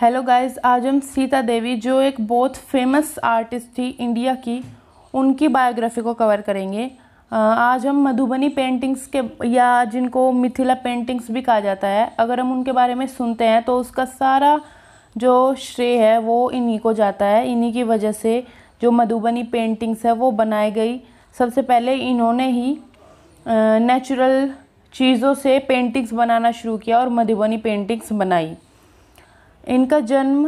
Hello guys आज हम सीता देवी जो एक बहुत फेमस आर्टिस्ट थी इंडिया की उनकी बायोग्राफी को कवर करेंगे आज हम मधुबनी पेंटिंग्स के या जिनको मिथिला पेंटिंग्स भी कहा जाता है अगर हम उनके बारे में सुनते हैं तो उसका सारा जो श्रेय है वो इन्हीं को जाता है इन्हीं की वजह से जो मधुबनी पेंटिंग्स है वो बनाई गई सबसे पहले इन्होंने ही नेचुरल चीज़ों से पेंटिंग्स बनाना शुरू किया और मधुबनी पेंटिंग्स बनाई इनका जन्म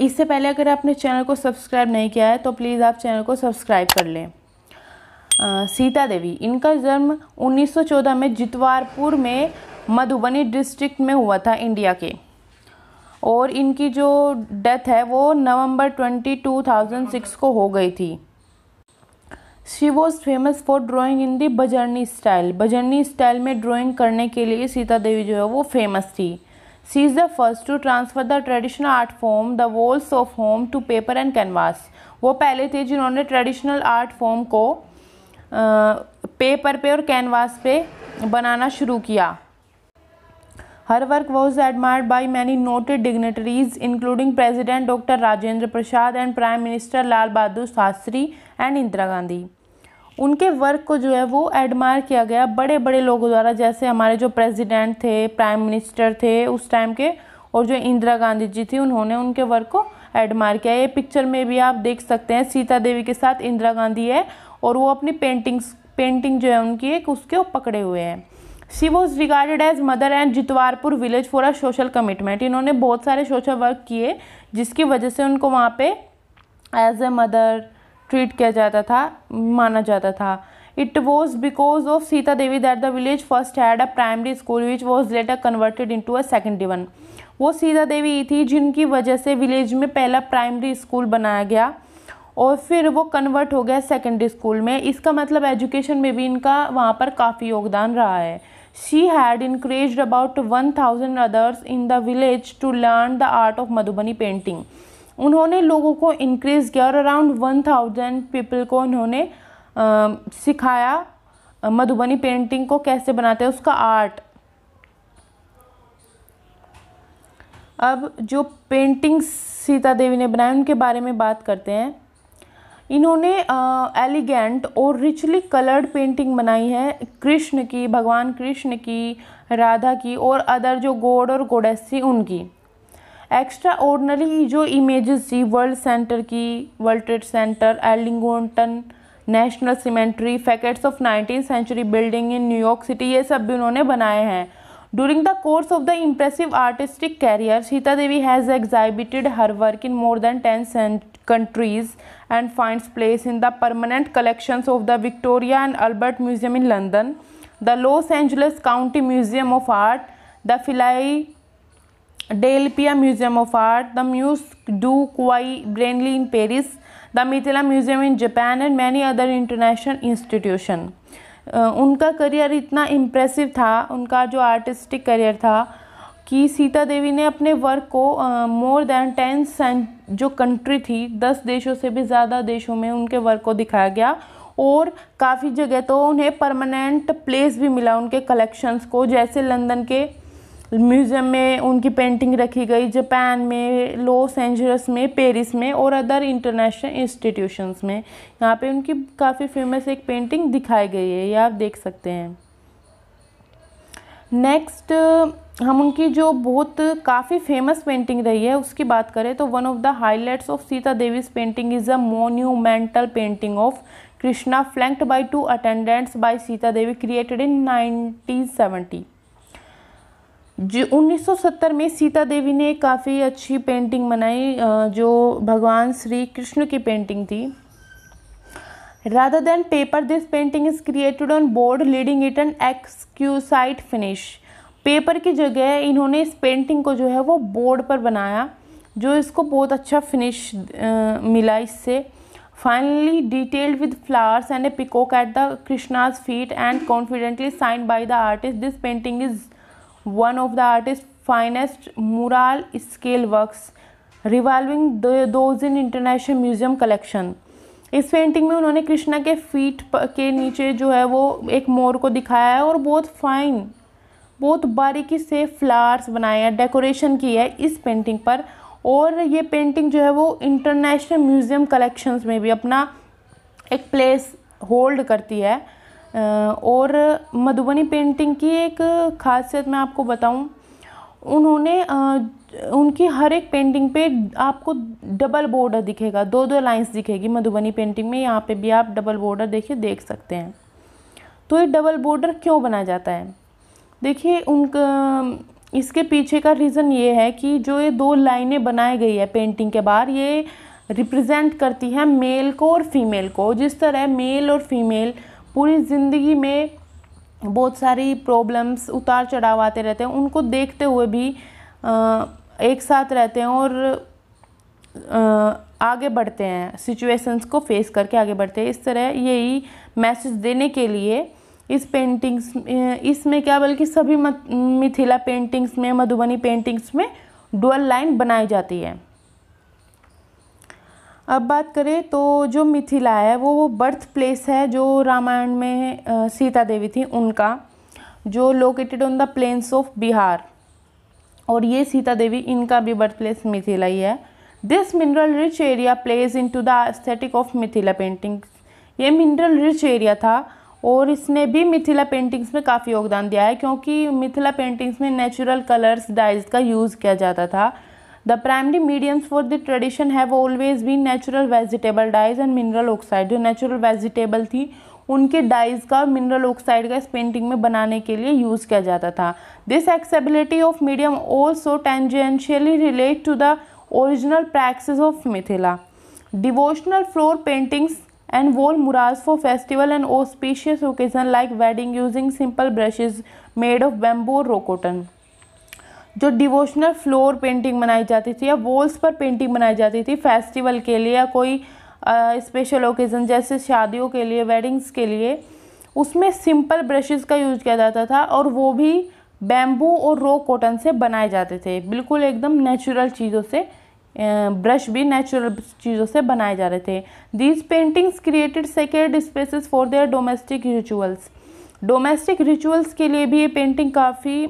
इससे पहले अगर आपने चैनल को सब्सक्राइब नहीं किया है तो प्लीज़ आप चैनल को सब्सक्राइब कर लें सीता देवी इनका जन्म 1914 में जितवारपुर में मधुबनी डिस्ट्रिक्ट में हुआ था इंडिया के और इनकी जो डेथ है वो नवंबर 22, 2006 को हो गई थी she was famous for drawing in the बजरनी स्टाइल बजरनी स्टाइल में ड्राइंग करने के लिए सीता देवी जो है वो फेमस थी She is the first to transfer the traditional art form, the walls of home, to paper and canvas. वो पहले थे जिन्होंने traditional art form को पेपर पे और कैनवास पे बनाना शुरू किया her work was admired by many noted dignitaries including President Doctor Rajendra Prasad and Prime Minister Lal Bahadur Shastri and Indira Gandhi उनके वर्क को जो है वो एडमायर किया गया बड़े बड़े लोगों द्वारा जैसे हमारे जो प्रेसिडेंट थे प्राइम मिनिस्टर थे उस टाइम के और जो इंदिरा गांधी जी थी उन्होंने उनके वर्क को एडमायर किया ये पिक्चर में भी आप देख सकते हैं सीता देवी के साथ इंदिरा गांधी है और वो अपनी पेंटिंग्स पेंटिंग जो है उनकी एक उसके पकड़े हुए हैं she was regarded as mother and Jitwarpur village for a social commitment इन्होंने बहुत सारे सोशल वर्क किए जिसकी वजह से उनको वहाँ पे एज ए मदर ट्रीट किया जाता था माना जाता था was because of Sita Devi that the village first had a primary school which was later converted into a secondary one. वो सीता देवी थी जिनकी वजह से विलेज में पहला प्राइमरी स्कूल बनाया गया और फिर वो कन्वर्ट हो गया सेकेंडरी स्कूल में इसका मतलब एजुकेशन में भी इनका वहाँ पर काफ़ी योगदान रहा है she had encourage about one thousand others in the village to learn the art of Madhubani painting उन्होंने लोगों को इंक्रीज़ किया और अराउंड वन थाउजेंड पीपल को उन्होंने सिखाया मधुबनी पेंटिंग को कैसे बनाते हैं उसका आर्ट अब जो पेंटिंग्स सीता देवी ने बनाए उनके बारे में बात करते हैं इन्होंने एलिगेंट और रिचली कलर्ड पेंटिंग बनाई है कृष्ण की भगवान कृष्ण की राधा की और अदर जो गोड और गोडेस थी उनकी एक्स्ट्रा ऑर्डनरी जो इमेज थी वर्ल्ड सेंटर की World Trade Center Arlington National Cemetery facets of nineteen century building in New York City ये सब भी उन्होंने बनाए हैं during the course of the impressive artistic career Sita Devi has exhibited her work in more than ten countries and finds place in the permanent collection of the Victoria and Albert Museum in London the Los Angeles county museum of Art the Philadelphia Museum of Art the Musée du Quai Branly in Paris the Mithila Museum in Japan and many other international institution उनका career इतना impressive था उनका जो artistic career था कि सीता देवी ने अपने work को मोर देन टेन जो कंट्री थी दस देशों से भी ज़्यादा देशों में उनके वर्क को दिखाया गया और काफ़ी जगह तो उन्हें परमानेंट प्लेस भी मिला उनके कलेक्शंस को जैसे लंदन के म्यूज़ियम में उनकी पेंटिंग रखी गई जापान में लॉस एंजल्स में पेरिस में और अदर इंटरनेशनल इंस्टीट्यूशंस में यहाँ पे उनकी काफ़ी फेमस एक पेंटिंग दिखाई गई है ये आप देख सकते हैं नेक्स्ट हम उनकी जो बहुत काफ़ी फेमस पेंटिंग रही है उसकी बात करें तो one of the highlights of Sita Devi's painting is a monumental painting of Krishna flanked by two attendants by Sita Devi created in 1970 जो 1970 में सीता देवी ने काफ़ी अच्छी पेंटिंग बनाई जो भगवान श्री कृष्ण की पेंटिंग थी Radha then paper this painting is created on board leading it an exquisite finish paper की जगह इन्होंने इस पेंटिंग को जो है वो बोर्ड पर बनाया जो इसको बहुत अच्छा फिनिश मिला इससे finely detailed with flowers and a peacock at the Krishna's feet and confidently signed by the artist this painting is one of the artist finest mural scale works rivalling those in international museum collection इस पेंटिंग में उन्होंने कृष्णा के feet के नीचे जो है वो एक मोर को दिखाया है और बहुत फाइन बहुत बारीकी से फ्लावर्स बनाए हैं डेकोरेशन की है इस पेंटिंग पर और ये पेंटिंग जो है वो इंटरनेशनल म्यूज़ियम कलेक्शंस में भी अपना एक प्लेस होल्ड करती है और मधुबनी पेंटिंग की एक खासियत मैं आपको बताऊं उन्होंने उनकी हर एक पेंटिंग पे आपको डबल बॉर्डर दिखेगा दो दो लाइंस दिखेगी मधुबनी पेंटिंग में यहाँ पे भी आप डबल बॉर्डर देखिए देख सकते हैं तो ये डबल बॉर्डर क्यों बनाया जाता है देखिए उनका इसके पीछे का रीज़न ये है कि जो ये दो लाइनें बनाई गई है पेंटिंग के बाहर ये रिप्रेजेंट करती है मेल को और फीमेल को जिस तरह मेल और फीमेल पूरी ज़िंदगी में बहुत सारी प्रॉब्लम्स उतार चढ़ाव आते रहते हैं उनको देखते हुए भी एक साथ रहते हैं और आगे बढ़ते हैं सिचुएशंस को फेस करके आगे बढ़ते हैं इस तरह यही मैसेज देने के लिए इस पेंटिंग्स इसमें क्या बल्कि सभी मिथिला पेंटिंग्स में मधुबनी पेंटिंग्स में डुअल लाइन बनाई जाती है अब बात करें तो जो मिथिला है वो वो बर्थ प्लेस है जो रामायण में सीता देवी थी उनका जो located on the plains of Bihar और ये सीता देवी इनका भी बर्थ प्लेस मिथिला ही है this mineral rich area plays into the aesthetic of Mithila painting ये मिनरल रिच एरिया था और इसने भी मिथिला पेंटिंग्स में काफ़ी योगदान दिया है क्योंकि मिथिला पेंटिंग्स में नेचुरल कलर्स डाइज का यूज़ किया जाता था the primary mediums for the tradition have always been natural vegetable dyes and mineral oxide जो नेचुरल वेजिटेबल थी उनके डाइज का मिनरल ऑक्साइड का इस पेंटिंग में बनाने के लिए यूज़ किया जाता था this accessibility of medium also tangentially relate to the original praxis of Mithila devotional floor paintings and wall murals for festival and auspicious occasion like wedding using simple brushes made of bamboo or rock जो devotional floor painting बनाई जाती थी या walls पर painting बनाई जाती थी festival के लिए या कोई स्पेशल ओकेज़न जैसे शादियों के लिए वेडिंग्स के लिए उसमें सिंपल ब्रशेज़ का यूज किया जाता था और वो भी बैम्बू और रो कॉटन से बनाए जाते थे बिल्कुल एकदम नेचुरल चीज़ों से ब्रश भी नेचुरल चीज़ों से बनाए जा रहे थे these paintings created sacred spaces for their domestic rituals domestic rituals के लिए भी ये पेंटिंग काफ़ी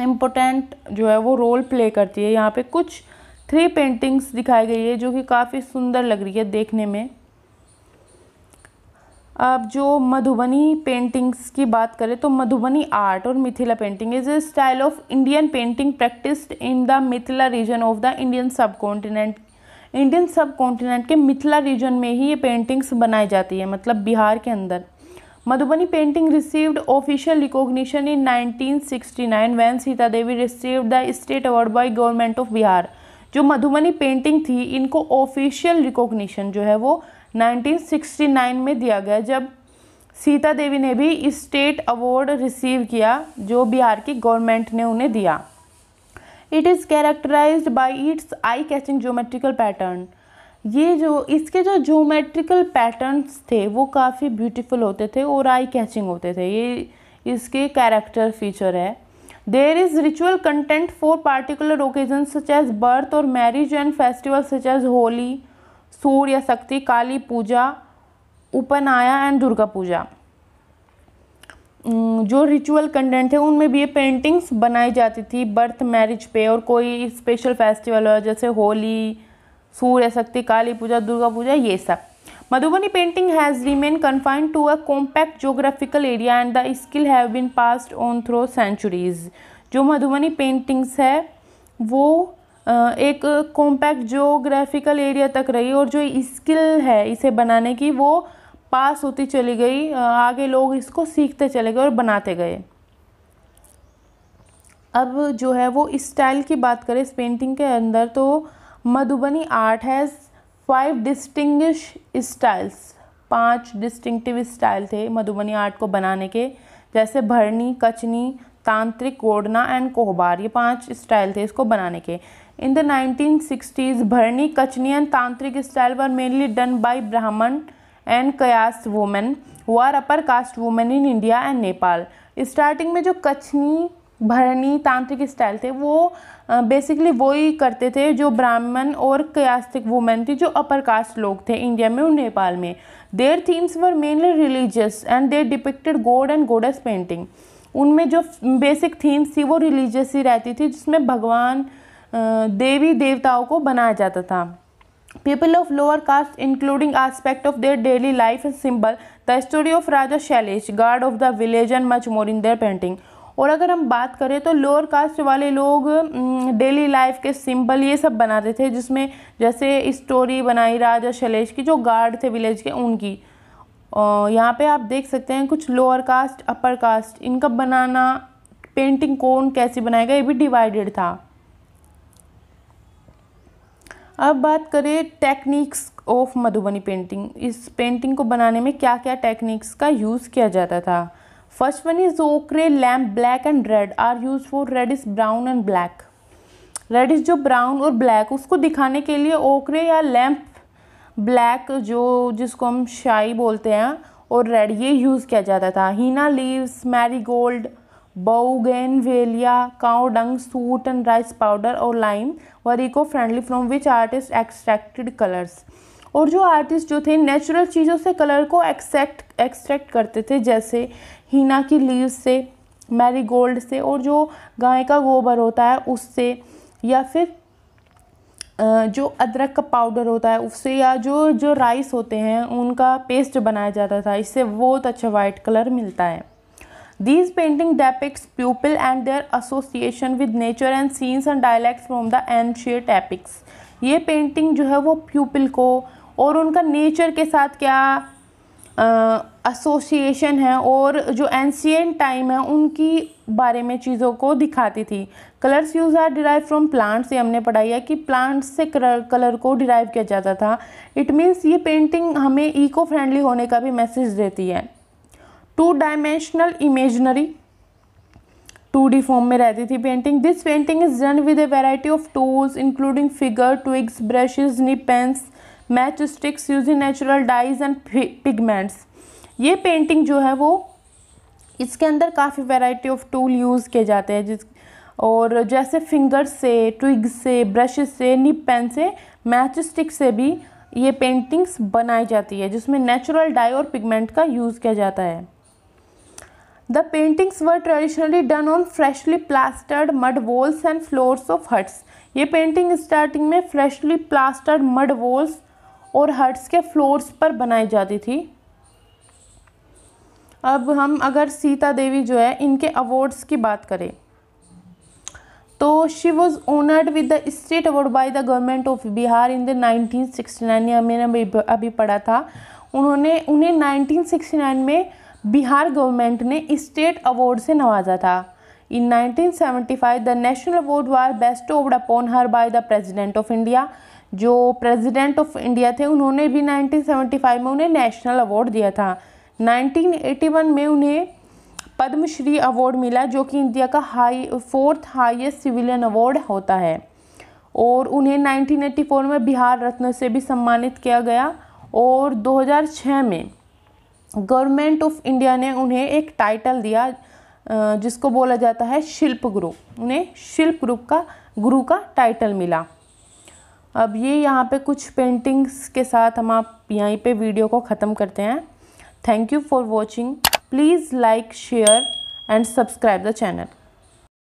इम्पोर्टेंट जो है वो रोल प्ले करती है यहाँ पे कुछ थ्री पेंटिंग्स दिखाई गई है जो कि काफ़ी सुंदर लग रही है देखने में अब जो मधुबनी पेंटिंग्स की बात करें तो मधुबनी आर्ट और Mithila painting is a style of Indian painting practised in the Mithila region of the Indian subcontinent Indian subcontinent के मिथिला रीजन में ही ये पेंटिंग्स बनाई जाती है मतलब बिहार के अंदर Madhubani painting received official recognition in 1969 when Sita Devi received the state award by government of Bihar जो मधुबनी पेंटिंग थी इनको ऑफिशियल रिकॉग्निशन जो है वो 1969 में दिया गया जब सीता देवी ने भी स्टेट अवार्ड रिसीव किया जो बिहार की गवर्नमेंट ने उन्हें दिया it is characterised by its eye catching geometrical pattern ये जो इसके जो ज्योमेट्रिकल पैटर्न्स थे वो काफ़ी ब्यूटीफुल होते थे और आई कैचिंग होते थे ये इसके कैरेक्टर फीचर है there is ritual content for particular occasion such as birth और marriage and festival such as Holi Surya Shakti Kali Puja उपनाया and Durga पूजा जो रिचुअल कंटेंट है उनमें भी ये पेंटिंग्स बनाई जाती थी बर्थ मैरिज पे और कोई स्पेशल फेस्टिवल हो जैसे होली सूर्य शक्ति काली पूजा दुर्गा पूजा ये सब Madhubani painting has remain confined to a compact geographical area and the skill have been passed on through centuries जो मधुबनी पेंटिंग्स है वो एक कॉम्पैक्ट जोग्राफिकल एरिया तक रही और जो स्किल है इसे बनाने की वो पास होती चली गई आगे लोग इसको सीखते चले गए और बनाते गए अब जो है वो स्टाइल की बात करें इस पेंटिंग के अंदर तो Madhubani art has five distinct styles पांच डिस्टिंक्टिव स्टाइल थे मधुबनी आर्ट को बनाने के जैसे भरनी कचनी तांत्रिक कोडना एंड कोहबार ये पांच स्टाइल थे इसको बनाने के इन the 1960s Bharni Kachni and Tantrik style were mainly done by Brahmin and Kayastha women were upper caste women in India and Nepal starting में जो कचनी भरणी तांत्रिक स्टाइल थे वो बेसिकली वही करते थे जो ब्राह्मण और कयास्तिक वुमेन थी जो अपर कास्ट लोग थे इंडिया में और नेपाल में their themes were mainly religious and they depicted god and goddess painting उनमें जो बेसिक थीम्स थी वो रिलीजियस ही रहती थी जिसमें भगवान देवी देवताओं को बनाया जाता था people of lower caste including aspect of their daily life and symbol the story of Raja Shailesh guard of the village and much more in their painting और अगर हम बात करें तो लोअर कास्ट वाले लोग डेली लाइफ के सिंबल ये सब बनाते थे जिसमें जैसे स्टोरी बनाई राजा शैलेश की जो गार्ड थे विलेज के उनकी यहाँ पे आप देख सकते हैं कुछ लोअर कास्ट अपर कास्ट इनका बनाना पेंटिंग कौन कैसी बनाएगा ये भी डिवाइडेड था अब बात करें टेक्निक्स ऑफ मधुबनी पेंटिंग इस पेंटिंग को बनाने में क्या क्या टेक्निक्स का यूज़ किया जाता था first one is ochre lamp black and red are use for red is brown and black red is जो ब्राउन और ब्लैक उसको दिखाने के लिए ओकरे या लैम्प ब्लैक जो जिसको हम शाही बोलते हैं और रेड ये यूज़ किया जाता था henna leaves marigold bougainvillea cow dung soot and rice powder और lime were eco friendly from which artist extracted colours और जो आर्टिस्ट जो थे नेचुरल चीज़ों से कलर को एक्सेक्ट एक्सट्रैक्ट करते थे जैसे हीना की लीव से मैरी गोल्ड से और जो गाय का गोबर होता है उससे या फिर जो अदरक का पाउडर होता है उससे या जो जो राइस होते हैं उनका पेस्ट बनाया जाता था इससे बहुत अच्छा वाइट कलर मिलता है these painting depicts people and their association with nature and scenes and dialects from the ancient epics ये पेंटिंग जो है वो प्यूपल को और उनका नेचर के साथ क्या एसोसिएशन है और जो एंशियंट टाइम है उनकी बारे में चीज़ों को दिखाती थी colours use are derive from plants ये हमने पढ़ाई है कि प्लांट्स से कलर कलर को डिराइव किया जाता था इट मीन्स ये पेंटिंग हमें इको फ्रेंडली होने का भी मैसेज देती है two dimensional imaginary two D form में रहती थी painting this painting is done with a variety of tools including finger twigs brushes pens match sticks using natural dyes and pigments ये painting जो है वो इसके अंदर काफ़ी वैरायटी ऑफ टूल यूज़ किए जाते हैं जिस और जैसे फिंगर्स से ट्विग से ब्रश से निप पेन से मैच स्टिक से भी ये पेंटिंग्स बनाई जाती है जिसमें नेचुरल डाई और पिगमेंट का यूज़ किया जाता है the paintings were traditionally done on freshly plastered mud walls and floors of huts ये पेंटिंग स्टार्टिंग में फ्रेशली प्लास्टर्ड मड वॉल्स और हट्स के फ्लोर्स पर बनाई जाती थी अब हम अगर सीता देवी जो है इनके अवार्ड्स की बात करें तो she was honoured with the state award by the government of Bihar in the 1969 sixty nine अभी अभी पढ़ा था उन्होंने उन्हें 1969 में बिहार गवर्नमेंट ने स्टेट अवार्ड से नवाजा था in 1975 the national award was bestowed upon her by the president of India जो प्रेसिडेंट ऑफ इंडिया थे उन्होंने भी 1975 में उन्हें नेशनल अवार्ड दिया था 1981 में उन्हें पद्मश्री अवार्ड मिला जो कि इंडिया का high fourth highest civilian award होता है और उन्हें 1984 में बिहार रत्न से भी सम्मानित किया गया और 2006 में गवर्नमेंट ऑफ इंडिया ने उन्हें एक टाइटल दिया जिसको बोला जाता है शिल्प गुरु उन्हें शिल्प ग्रुप का गुरु का टाइटल मिला अब ये यहाँ पे कुछ पेंटिंग्स के साथ हम आप यहीं पे वीडियो को ख़त्म करते हैं thank you for watching please like share and subscribe the channel